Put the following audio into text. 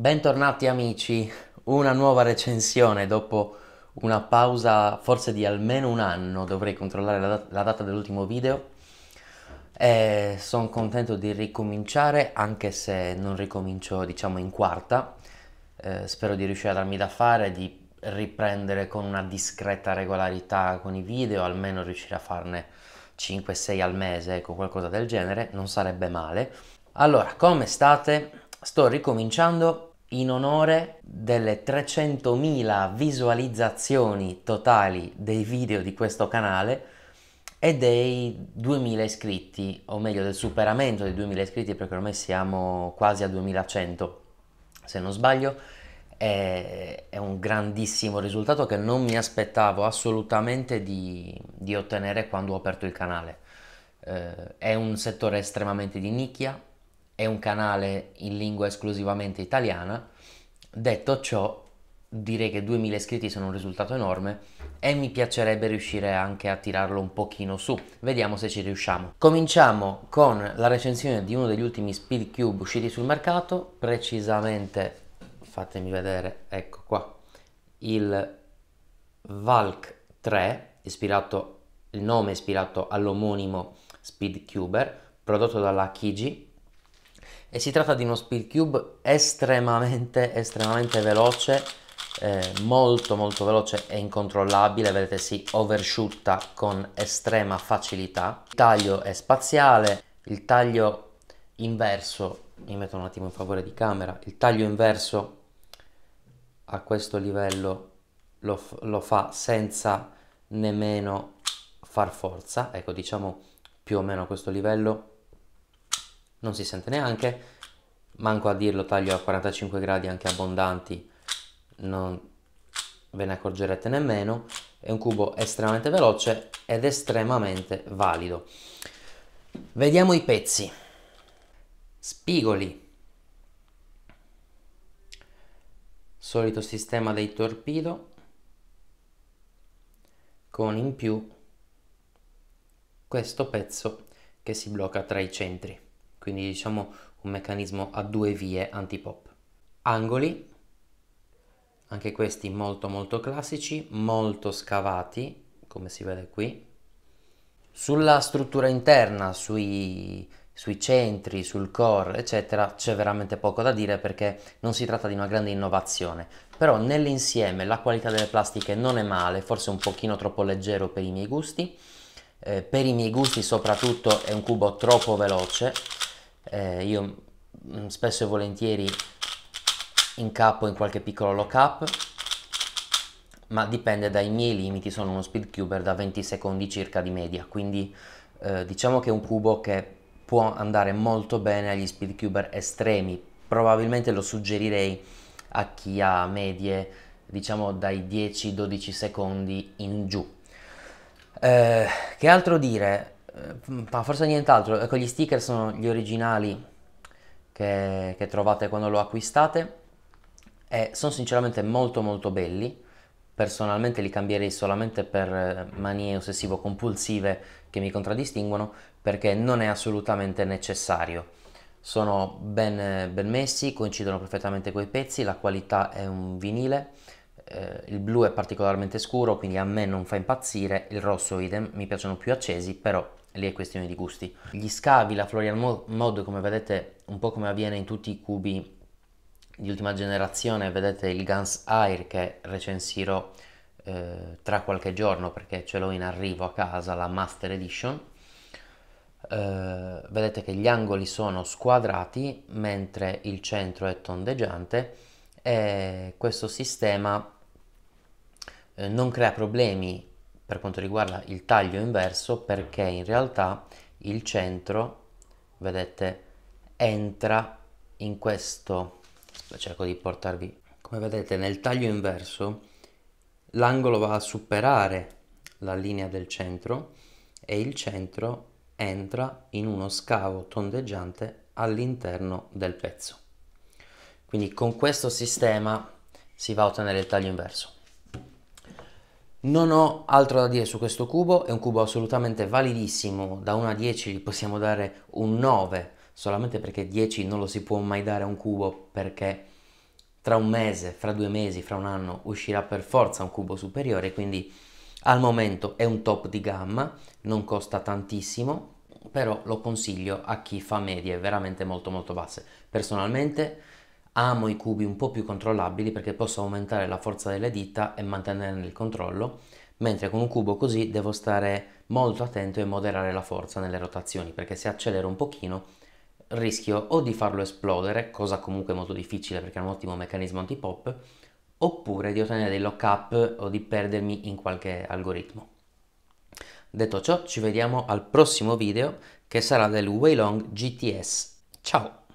Bentornati amici, una nuova recensione dopo una pausa forse di almeno un anno, dovrei controllare la, dat- la data dell'ultimo video. sono contento di ricominciare, anche se non ricomincio diciamo in quarta. Eh, spero di riuscire a darmi da fare, di riprendere con una discreta regolarità con i video, almeno riuscire a farne 5-6 al mese, ecco qualcosa del genere, non sarebbe male. Allora, come state? Sto ricominciando in onore delle 300.000 visualizzazioni totali dei video di questo canale e dei 2.000 iscritti, o meglio del superamento dei 2.000 iscritti perché ormai siamo quasi a 2.100 se non sbaglio, è, è, un grandissimo risultato che non mi aspettavo assolutamente di, di ottenere quando ho aperto il canale. Eh, è un settore estremamente di nicchia, è un canale in lingua esclusivamente italiana. Detto ciò, direi che 2000 iscritti sono un risultato enorme e mi piacerebbe riuscire anche a tirarlo un pochino su. Vediamo se ci riusciamo. Cominciamo con la recensione di uno degli ultimi Speed Cube usciti sul mercato, precisamente fatemi vedere, ecco qua, il Valk 3, ispirato il nome ispirato all'omonimo Speed Cuber, prodotto dalla Kiji e si tratta di uno speed cube estremamente estremamente veloce eh, molto molto veloce e incontrollabile vedete si overshoota con estrema facilità il taglio è spaziale il taglio inverso mi metto un attimo in favore di camera il taglio inverso a questo livello lo, lo fa senza nemmeno far forza ecco diciamo più o meno a questo livello non si sente neanche, manco a dirlo taglio a 45 gradi anche abbondanti, non ve ne accorgerete nemmeno, è un cubo estremamente veloce ed estremamente valido. Vediamo i pezzi. Spigoli. Solito sistema dei torpido con in più questo pezzo che si blocca tra i centri quindi diciamo un meccanismo a due vie antipop. Angoli, anche questi molto molto classici, molto scavati, come si vede qui. Sulla struttura interna, sui, sui centri, sul core, eccetera, c'è veramente poco da dire perché non si tratta di una grande innovazione. Però nell'insieme la qualità delle plastiche non è male, forse un pochino troppo leggero per i miei gusti. Eh, per i miei gusti soprattutto è un cubo troppo veloce, eh, io mm, spesso e volentieri incappo in qualche piccolo lockup, ma dipende dai miei limiti, sono uno speed cuber da 20 secondi circa di media, quindi eh, diciamo che è un cubo che può andare molto bene agli speed cuber estremi, probabilmente lo suggerirei a chi ha medie diciamo dai 10-12 secondi in giù. Eh, che altro dire? Ehm, ma forse nient'altro, ecco gli sticker sono gli originali che, che trovate quando lo acquistate e sono sinceramente molto molto belli, personalmente li cambierei solamente per eh, manie ossessivo compulsive che mi contraddistinguono perché non è assolutamente necessario. Sono ben, eh, ben messi, coincidono perfettamente con i pezzi, la qualità è un vinile, eh, il blu è particolarmente scuro quindi a me non fa impazzire, il rosso idem, mi piacciono più accesi però lì è questione di gusti. Gli scavi, la Florian Mod, come vedete, un po' come avviene in tutti i cubi di ultima generazione, vedete il Guns Air che recensirò eh, tra qualche giorno perché ce l'ho in arrivo a casa, la Master Edition. Eh, vedete che gli angoli sono squadrati mentre il centro è tondeggiante e questo sistema eh, non crea problemi per quanto riguarda il taglio inverso perché in realtà il centro, vedete, entra in questo, cerco di portarvi, come vedete nel taglio inverso l'angolo va a superare la linea del centro e il centro entra in uno scavo tondeggiante all'interno del pezzo. Quindi con questo sistema si va a ottenere il taglio inverso. Non ho altro da dire su questo cubo, è un cubo assolutamente validissimo, da 1 a 10 gli possiamo dare un 9, solamente perché 10 non lo si può mai dare a un cubo perché tra un mese, fra due mesi, fra un anno uscirà per forza un cubo superiore, quindi al momento è un top di gamma, non costa tantissimo, però lo consiglio a chi fa medie veramente molto molto basse. Personalmente amo i cubi un po' più controllabili perché posso aumentare la forza delle dita e mantenerne il controllo, mentre con un cubo così devo stare molto attento e moderare la forza nelle rotazioni perché se accelero un pochino rischio o di farlo esplodere, cosa comunque molto difficile perché è un ottimo meccanismo anti-pop, oppure di ottenere dei lock up o di perdermi in qualche algoritmo. Detto ciò, ci vediamo al prossimo video che sarà del Waylong GTS. Ciao!